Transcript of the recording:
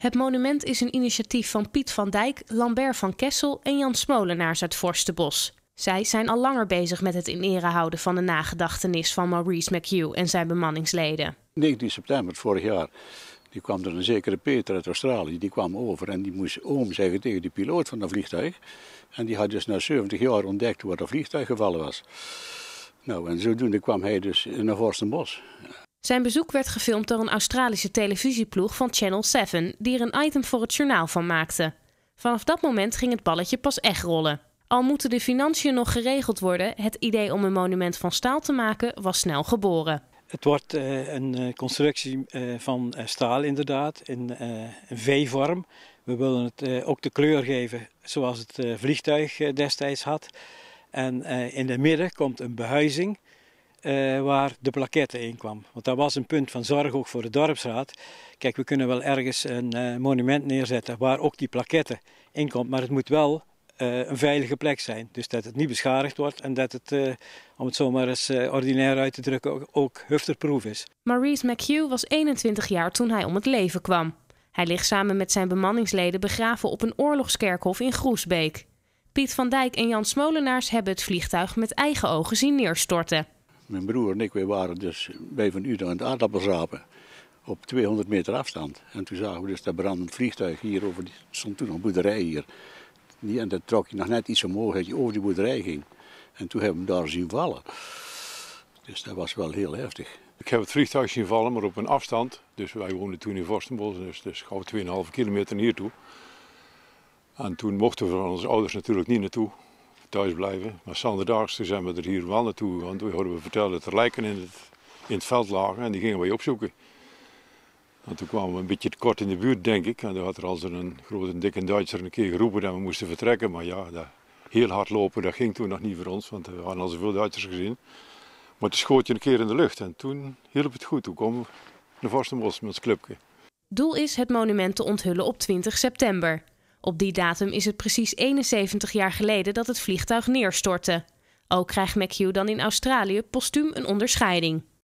Het monument is een initiatief van Piet van Dijk, Lambert van Kessel en Jan Smolenaars uit Forstenbos. Zij zijn al langer bezig met het in ere houden van de nagedachtenis van Maurice McHugh en zijn bemanningsleden. 19 september vorig jaar die kwam er een zekere Peter uit Australië, die kwam over en die moest oom zeggen tegen de piloot van dat vliegtuig. En die had dus na 70 jaar ontdekt waar dat vliegtuig gevallen was. Nou, en zodoende kwam hij dus het Vorstenbos. Zijn bezoek werd gefilmd door een Australische televisieploeg van Channel 7, die er een item voor het journaal van maakte. Vanaf dat moment ging het balletje pas echt rollen. Al moeten de financiën nog geregeld worden, het idee om een monument van staal te maken was snel geboren. Het wordt eh, een eh, constructie eh, van staal inderdaad, in een V-vorm. We willen het ook de kleur geven zoals het vliegtuig destijds had. En in het midden komt een behuizing eh, waar de plaquette in kwam. Want dat was een punt van zorg ook voor de dorpsraad. Kijk, we kunnen wel ergens een eh, monument neerzetten waar ook die plaquette in komt, maar het moet wel eh, een veilige plek zijn. Dus dat het niet beschadigd wordt en dat het, om het zomaar eens ordinair uit te drukken, ook, ook is. Maurice McHugh was 21 jaar toen hij om het leven kwam. Hij ligt samen met zijn bemanningsleden begraven op een oorlogskerkhof in Groesbeek. Piet van Dijk en Jan Smolenaars hebben het vliegtuig met eigen ogen zien neerstorten. Mijn broer en ik wij waren dus bij Van Uden aan het aardappelzapen. Op 200 meter afstand. En toen zagen we dus dat brandend vliegtuig hier over. Die, stond toen een boerderij hier. En dat trok je nog net iets omhoog dat je over die boerderij ging. En toen hebben we hem daar zien vallen. Dus dat was wel heel heftig. Ik heb het vliegtuig zien vallen, maar op een afstand. Dus wij woonden toen in Vorstenbos, dus, dus gauw 2,5 kilometer toe. En toen mochten we van onze ouders natuurlijk niet naartoe thuis blijven. Maar zondags zijn we er hier wel naartoe, want we hoorden we vertellen dat er lijken in het, in het veld lagen en die gingen wij opzoeken. En toen kwamen we een beetje te kort in de buurt, denk ik. En toen had er al een grote, dikke Duitser een keer geroepen dat we moesten vertrekken. Maar ja, dat, heel hard lopen, dat ging toen nog niet voor ons, want we hadden al zoveel Duitsers gezien. Maar toen schoot je een keer in de lucht en toen hielp het goed. Toen komen de Vastenbos met ons clubje. Doel is het monument te onthullen op 20 september. Op die datum is het precies 71 jaar geleden dat het vliegtuig neerstortte. Ook krijgt McHugh dan in Australië postuum een onderscheiding.